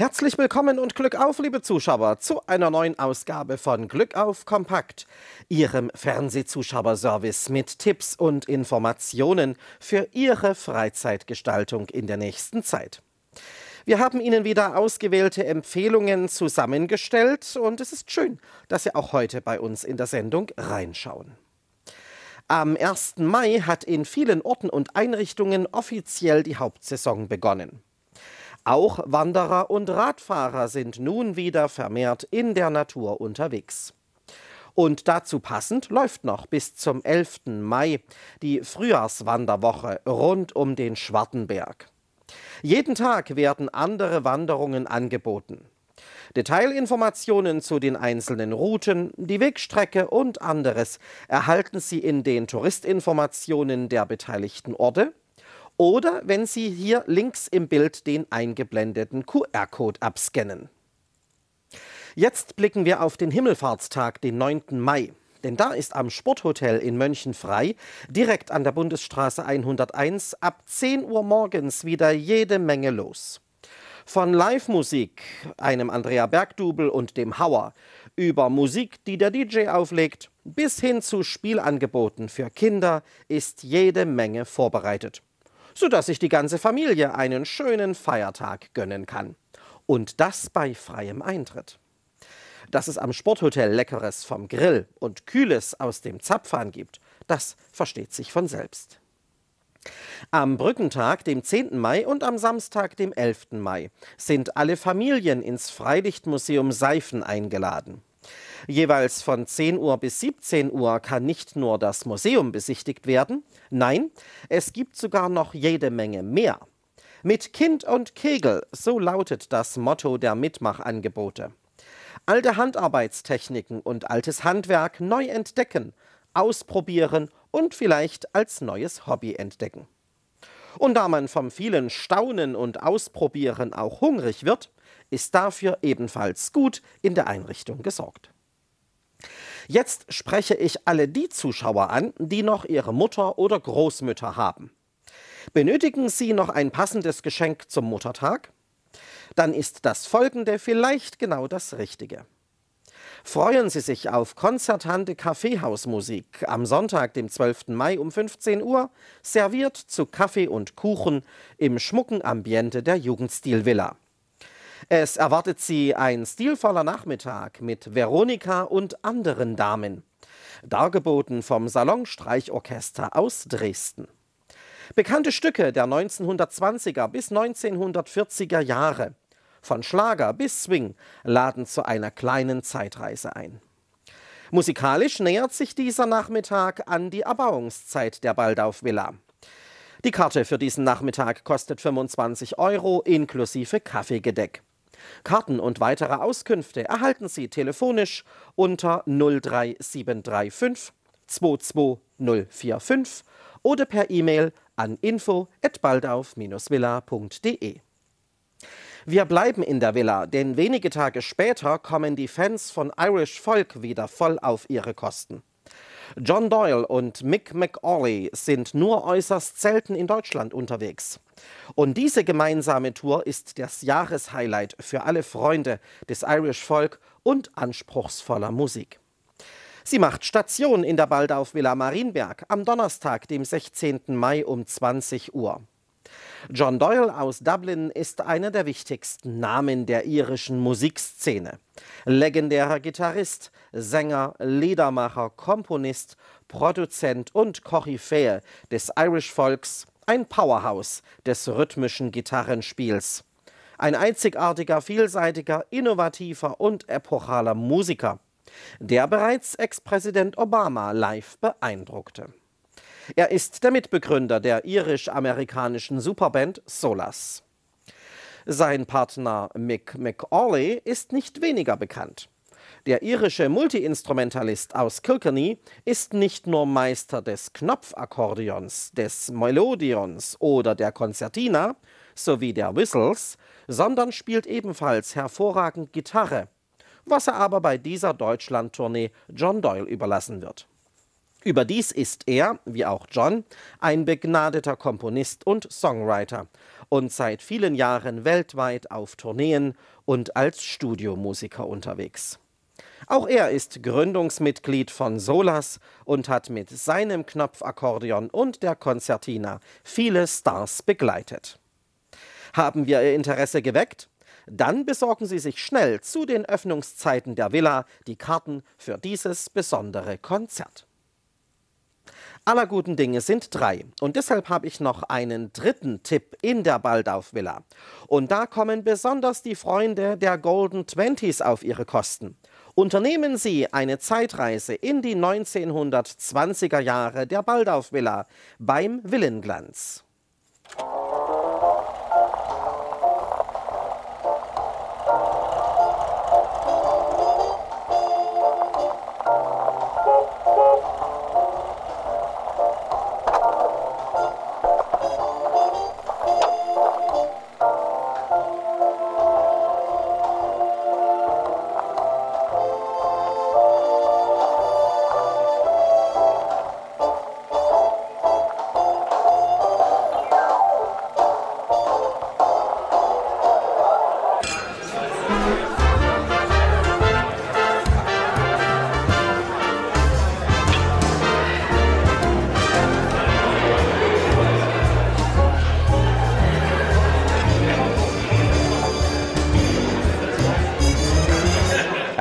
Herzlich willkommen und Glück auf, liebe Zuschauer, zu einer neuen Ausgabe von Glück auf Kompakt, Ihrem Fernsehzuschauerservice mit Tipps und Informationen für Ihre Freizeitgestaltung in der nächsten Zeit. Wir haben Ihnen wieder ausgewählte Empfehlungen zusammengestellt und es ist schön, dass Sie auch heute bei uns in der Sendung reinschauen. Am 1. Mai hat in vielen Orten und Einrichtungen offiziell die Hauptsaison begonnen. Auch Wanderer und Radfahrer sind nun wieder vermehrt in der Natur unterwegs. Und dazu passend läuft noch bis zum 11. Mai die Frühjahrswanderwoche rund um den Schwartenberg. Jeden Tag werden andere Wanderungen angeboten. Detailinformationen zu den einzelnen Routen, die Wegstrecke und anderes erhalten Sie in den Touristinformationen der beteiligten Orte oder wenn Sie hier links im Bild den eingeblendeten QR-Code abscannen. Jetzt blicken wir auf den Himmelfahrtstag, den 9. Mai. Denn da ist am Sporthotel in Mönchenfrei, direkt an der Bundesstraße 101, ab 10 Uhr morgens wieder jede Menge los. Von Live-Musik, einem Andrea Bergdubel und dem Hauer, über Musik, die der DJ auflegt, bis hin zu Spielangeboten für Kinder ist jede Menge vorbereitet sodass sich die ganze Familie einen schönen Feiertag gönnen kann. Und das bei freiem Eintritt. Dass es am Sporthotel Leckeres vom Grill und Kühles aus dem Zapfhahn gibt, das versteht sich von selbst. Am Brückentag, dem 10. Mai und am Samstag, dem 11. Mai, sind alle Familien ins Freilichtmuseum Seifen eingeladen. Jeweils von 10 Uhr bis 17 Uhr kann nicht nur das Museum besichtigt werden, nein, es gibt sogar noch jede Menge mehr. Mit Kind und Kegel, so lautet das Motto der Mitmachangebote. Alte Handarbeitstechniken und altes Handwerk neu entdecken, ausprobieren und vielleicht als neues Hobby entdecken. Und da man vom vielen Staunen und Ausprobieren auch hungrig wird, ist dafür ebenfalls gut in der Einrichtung gesorgt. Jetzt spreche ich alle die Zuschauer an, die noch ihre Mutter oder Großmütter haben. Benötigen Sie noch ein passendes Geschenk zum Muttertag? Dann ist das folgende vielleicht genau das Richtige. Freuen Sie sich auf konzertante Kaffeehausmusik am Sonntag, dem 12. Mai um 15 Uhr, serviert zu Kaffee und Kuchen im schmucken Ambiente der Jugendstilvilla. Es erwartet sie ein stilvoller Nachmittag mit Veronika und anderen Damen. Dargeboten vom Salonstreichorchester aus Dresden. Bekannte Stücke der 1920er bis 1940er Jahre, von Schlager bis Swing, laden zu einer kleinen Zeitreise ein. Musikalisch nähert sich dieser Nachmittag an die Erbauungszeit der Baldauf Villa. Die Karte für diesen Nachmittag kostet 25 Euro inklusive Kaffeegedeck. Karten und weitere Auskünfte erhalten Sie telefonisch unter 03735 22045 oder per E-Mail an info@baldauf-villa.de. Wir bleiben in der Villa, denn wenige Tage später kommen die Fans von Irish Folk wieder voll auf ihre Kosten. John Doyle und Mick McAuley sind nur äußerst selten in Deutschland unterwegs. Und diese gemeinsame Tour ist das Jahreshighlight für alle Freunde des Irish Folk und anspruchsvoller Musik. Sie macht Station in der Baldauf Villa Marienberg am Donnerstag, dem 16. Mai um 20 Uhr. John Doyle aus Dublin ist einer der wichtigsten Namen der irischen Musikszene. Legendärer Gitarrist, Sänger, Liedermacher, Komponist, Produzent und Koryphäe des Irish Volks, ein Powerhouse des rhythmischen Gitarrenspiels. Ein einzigartiger, vielseitiger, innovativer und epochaler Musiker, der bereits Ex-Präsident Obama live beeindruckte. Er ist der Mitbegründer der irisch-amerikanischen Superband Solas. Sein Partner Mick McAuley ist nicht weniger bekannt. Der irische Multiinstrumentalist aus Kilkenny ist nicht nur Meister des Knopfakkordeons, des Melodions oder der Konzertina sowie der Whistles, sondern spielt ebenfalls hervorragend Gitarre, was er aber bei dieser Deutschland-Tournee John Doyle überlassen wird. Überdies ist er, wie auch John, ein begnadeter Komponist und Songwriter und seit vielen Jahren weltweit auf Tourneen und als Studiomusiker unterwegs. Auch er ist Gründungsmitglied von Solas und hat mit seinem Knopfakkordeon und der Konzertina viele Stars begleitet. Haben wir Ihr Interesse geweckt? Dann besorgen Sie sich schnell zu den Öffnungszeiten der Villa die Karten für dieses besondere Konzert. Aller guten Dinge sind drei. Und deshalb habe ich noch einen dritten Tipp in der Baldauf Villa. Und da kommen besonders die Freunde der Golden Twenties auf ihre Kosten. Unternehmen Sie eine Zeitreise in die 1920er Jahre der Baldauf Villa beim Villenglanz.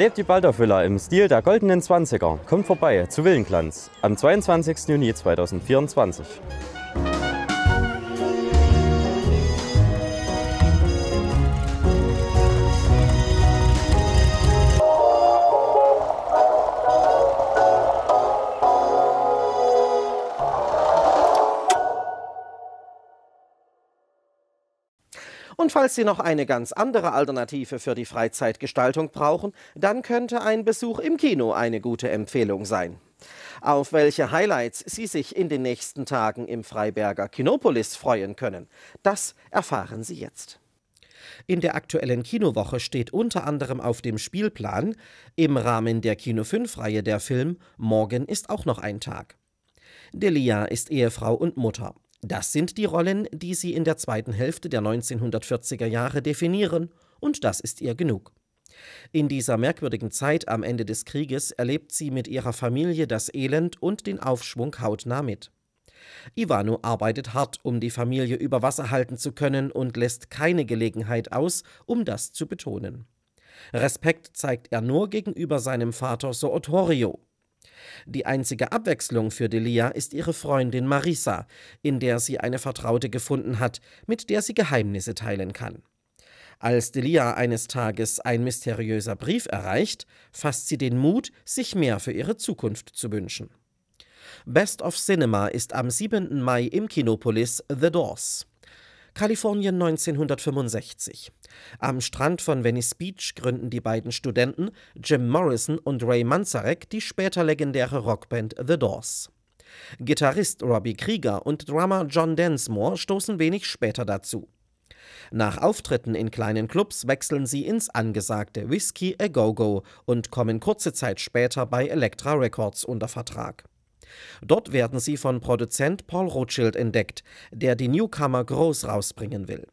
Erlebt die Balderfüller im Stil der goldenen Zwanziger. Kommt vorbei zu Willenglanz am 22. Juni 2024. Falls Sie noch eine ganz andere Alternative für die Freizeitgestaltung brauchen, dann könnte ein Besuch im Kino eine gute Empfehlung sein. Auf welche Highlights Sie sich in den nächsten Tagen im Freiberger Kinopolis freuen können, das erfahren Sie jetzt. In der aktuellen Kinowoche steht unter anderem auf dem Spielplan im Rahmen der Kino 5-Reihe der Film Morgen ist auch noch ein Tag. Delia ist Ehefrau und Mutter. Das sind die Rollen, die sie in der zweiten Hälfte der 1940er Jahre definieren, und das ist ihr genug. In dieser merkwürdigen Zeit am Ende des Krieges erlebt sie mit ihrer Familie das Elend und den Aufschwung hautnah mit. Ivano arbeitet hart, um die Familie über Wasser halten zu können und lässt keine Gelegenheit aus, um das zu betonen. Respekt zeigt er nur gegenüber seinem Vater Sootorio, die einzige Abwechslung für Delia ist ihre Freundin Marisa, in der sie eine Vertraute gefunden hat, mit der sie Geheimnisse teilen kann. Als Delia eines Tages ein mysteriöser Brief erreicht, fasst sie den Mut, sich mehr für ihre Zukunft zu wünschen. Best of Cinema ist am 7. Mai im Kinopolis The Doors. Kalifornien 1965. Am Strand von Venice Beach gründen die beiden Studenten Jim Morrison und Ray Manzarek die später legendäre Rockband The Doors. Gitarrist Robbie Krieger und Drummer John Densmore stoßen wenig später dazu. Nach Auftritten in kleinen Clubs wechseln sie ins angesagte Whiskey A Go Go und kommen kurze Zeit später bei Elektra Records unter Vertrag. Dort werden sie von Produzent Paul Rothschild entdeckt, der die Newcomer groß rausbringen will.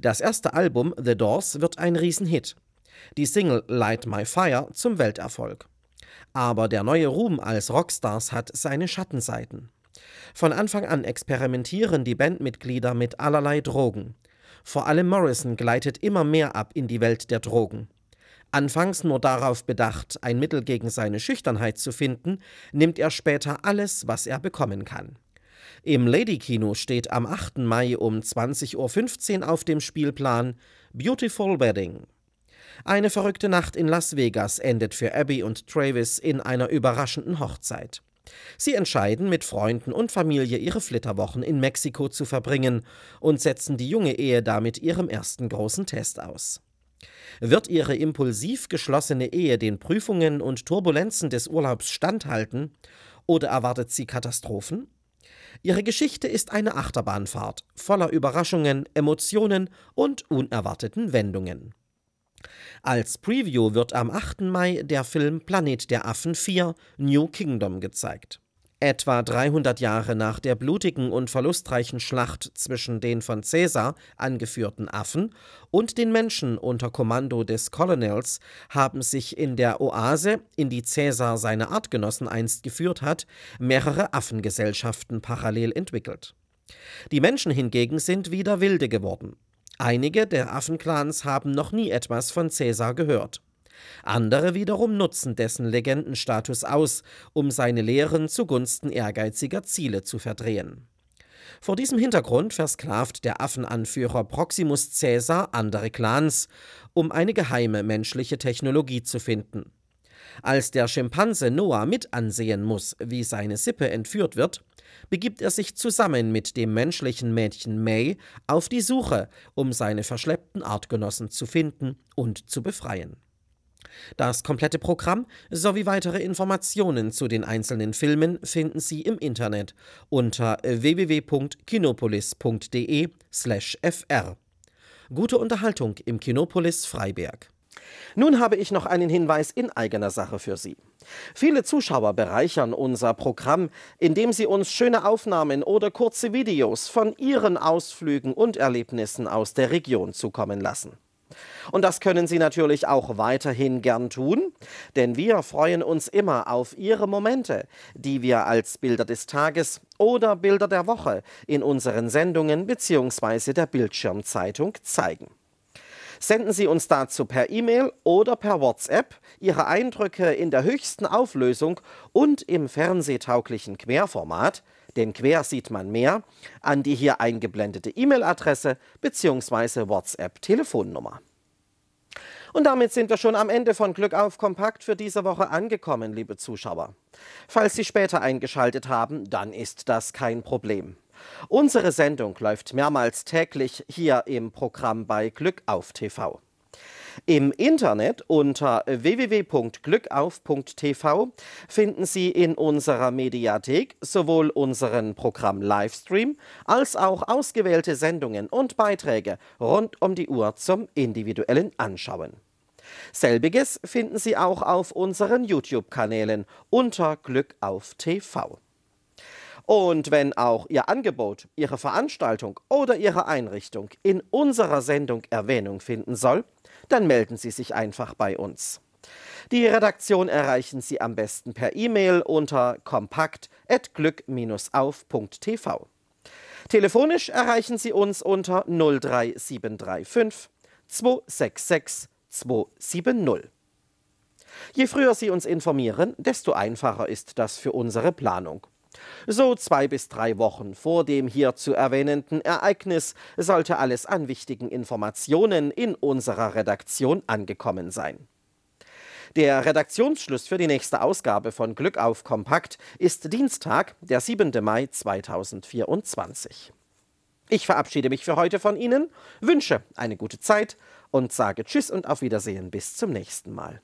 Das erste Album The Doors wird ein Riesenhit. Die Single Light My Fire zum Welterfolg. Aber der neue Ruhm als Rockstars hat seine Schattenseiten. Von Anfang an experimentieren die Bandmitglieder mit allerlei Drogen. Vor allem Morrison gleitet immer mehr ab in die Welt der Drogen. Anfangs nur darauf bedacht, ein Mittel gegen seine Schüchternheit zu finden, nimmt er später alles, was er bekommen kann. Im Ladykino steht am 8. Mai um 20.15 Uhr auf dem Spielplan Beautiful Wedding. Eine verrückte Nacht in Las Vegas endet für Abby und Travis in einer überraschenden Hochzeit. Sie entscheiden, mit Freunden und Familie ihre Flitterwochen in Mexiko zu verbringen und setzen die junge Ehe damit ihrem ersten großen Test aus. Wird ihre impulsiv geschlossene Ehe den Prüfungen und Turbulenzen des Urlaubs standhalten oder erwartet sie Katastrophen? Ihre Geschichte ist eine Achterbahnfahrt voller Überraschungen, Emotionen und unerwarteten Wendungen. Als Preview wird am 8. Mai der Film Planet der Affen 4 New Kingdom gezeigt. Etwa 300 Jahre nach der blutigen und verlustreichen Schlacht zwischen den von Caesar angeführten Affen und den Menschen unter Kommando des Colonels haben sich in der Oase, in die Caesar seine Artgenossen einst geführt hat, mehrere Affengesellschaften parallel entwickelt. Die Menschen hingegen sind wieder wilde geworden. Einige der Affenclans haben noch nie etwas von Caesar gehört. Andere wiederum nutzen dessen Legendenstatus aus, um seine Lehren zugunsten ehrgeiziger Ziele zu verdrehen. Vor diesem Hintergrund versklavt der Affenanführer Proximus Caesar andere Clans, um eine geheime menschliche Technologie zu finden. Als der Schimpanse Noah mit ansehen muss, wie seine Sippe entführt wird, begibt er sich zusammen mit dem menschlichen Mädchen May auf die Suche, um seine verschleppten Artgenossen zu finden und zu befreien. Das komplette Programm sowie weitere Informationen zu den einzelnen Filmen finden Sie im Internet unter www.kinopolis.de/fr. Gute Unterhaltung im Kinopolis Freiberg. Nun habe ich noch einen Hinweis in eigener Sache für Sie. Viele Zuschauer bereichern unser Programm, indem sie uns schöne Aufnahmen oder kurze Videos von ihren Ausflügen und Erlebnissen aus der Region zukommen lassen. Und das können Sie natürlich auch weiterhin gern tun, denn wir freuen uns immer auf Ihre Momente, die wir als Bilder des Tages oder Bilder der Woche in unseren Sendungen bzw. der Bildschirmzeitung zeigen. Senden Sie uns dazu per E-Mail oder per WhatsApp Ihre Eindrücke in der höchsten Auflösung und im fernsehtauglichen Querformat denn quer sieht man mehr, an die hier eingeblendete E-Mail-Adresse bzw. WhatsApp-Telefonnummer. Und damit sind wir schon am Ende von Glück auf Kompakt für diese Woche angekommen, liebe Zuschauer. Falls Sie später eingeschaltet haben, dann ist das kein Problem. Unsere Sendung läuft mehrmals täglich hier im Programm bei Glück auf TV. Im Internet unter www.glückauf.tv finden Sie in unserer Mediathek sowohl unseren Programm-Livestream als auch ausgewählte Sendungen und Beiträge rund um die Uhr zum individuellen Anschauen. Selbiges finden Sie auch auf unseren YouTube-Kanälen unter Glück auf TV. Und wenn auch Ihr Angebot, Ihre Veranstaltung oder Ihre Einrichtung in unserer Sendung Erwähnung finden soll, dann melden Sie sich einfach bei uns. Die Redaktion erreichen Sie am besten per E-Mail unter kompakt@glück-auf.tv. Telefonisch erreichen Sie uns unter 03735 266 270. Je früher Sie uns informieren, desto einfacher ist das für unsere Planung. So zwei bis drei Wochen vor dem hier zu erwähnenden Ereignis sollte alles an wichtigen Informationen in unserer Redaktion angekommen sein. Der Redaktionsschluss für die nächste Ausgabe von Glück auf Kompakt ist Dienstag, der 7. Mai 2024. Ich verabschiede mich für heute von Ihnen, wünsche eine gute Zeit und sage Tschüss und auf Wiedersehen bis zum nächsten Mal.